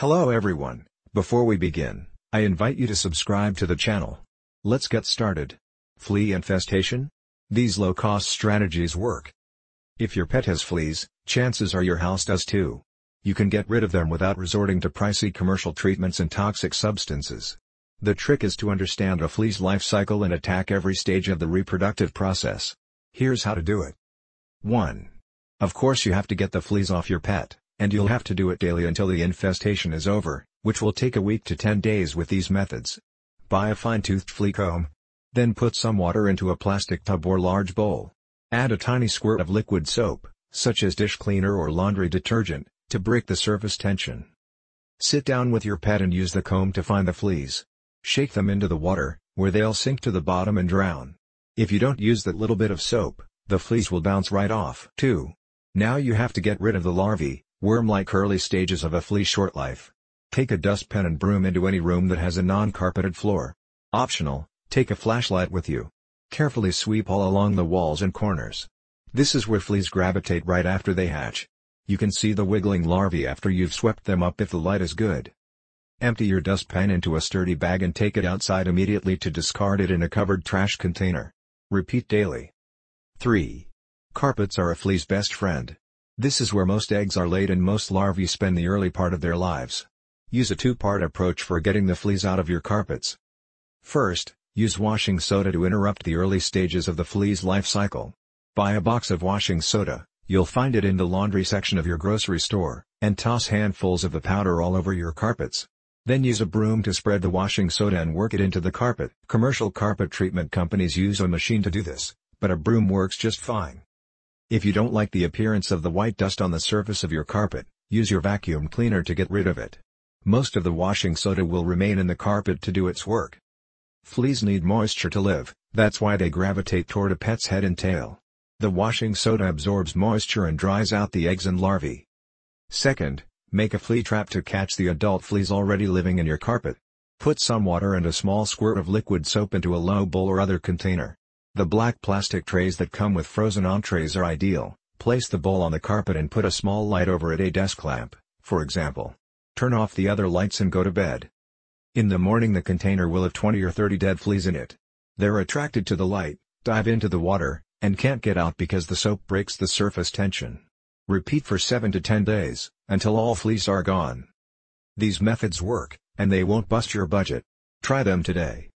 Hello everyone, before we begin, I invite you to subscribe to the channel. Let's get started. Flea infestation? These low-cost strategies work. If your pet has fleas, chances are your house does too. You can get rid of them without resorting to pricey commercial treatments and toxic substances. The trick is to understand a flea's life cycle and attack every stage of the reproductive process. Here's how to do it. 1. Of course you have to get the fleas off your pet. And you'll have to do it daily until the infestation is over, which will take a week to 10 days with these methods. Buy a fine-toothed flea comb. Then put some water into a plastic tub or large bowl. Add a tiny squirt of liquid soap, such as dish cleaner or laundry detergent, to break the surface tension. Sit down with your pet and use the comb to find the fleas. Shake them into the water, where they'll sink to the bottom and drown. If you don't use that little bit of soap, the fleas will bounce right off too. Now you have to get rid of the larvae, Worm-like early stages of a flea short life. Take a dustpan and broom into any room that has a non-carpeted floor. Optional, take a flashlight with you. Carefully sweep all along the walls and corners. This is where fleas gravitate right after they hatch. You can see the wiggling larvae after you've swept them up if the light is good. Empty your dustpan into a sturdy bag and take it outside immediately to discard it in a covered trash container. Repeat daily. 3. Carpets are a flea's best friend. This is where most eggs are laid and most larvae spend the early part of their lives. Use a two-part approach for getting the fleas out of your carpets. First, use washing soda to interrupt the early stages of the flea's life cycle. Buy a box of washing soda, you'll find it in the laundry section of your grocery store, and toss handfuls of the powder all over your carpets. Then use a broom to spread the washing soda and work it into the carpet. Commercial carpet treatment companies use a machine to do this, but a broom works just fine. If you don't like the appearance of the white dust on the surface of your carpet, use your vacuum cleaner to get rid of it. Most of the washing soda will remain in the carpet to do its work. Fleas need moisture to live, that's why they gravitate toward a pet's head and tail. The washing soda absorbs moisture and dries out the eggs and larvae. Second, make a flea trap to catch the adult fleas already living in your carpet. Put some water and a small squirt of liquid soap into a low bowl or other container. The black plastic trays that come with frozen entrees are ideal, place the bowl on the carpet and put a small light over it a desk lamp, for example. Turn off the other lights and go to bed. In the morning the container will have 20 or 30 dead fleas in it. They're attracted to the light, dive into the water, and can't get out because the soap breaks the surface tension. Repeat for 7 to 10 days, until all fleas are gone. These methods work, and they won't bust your budget. Try them today.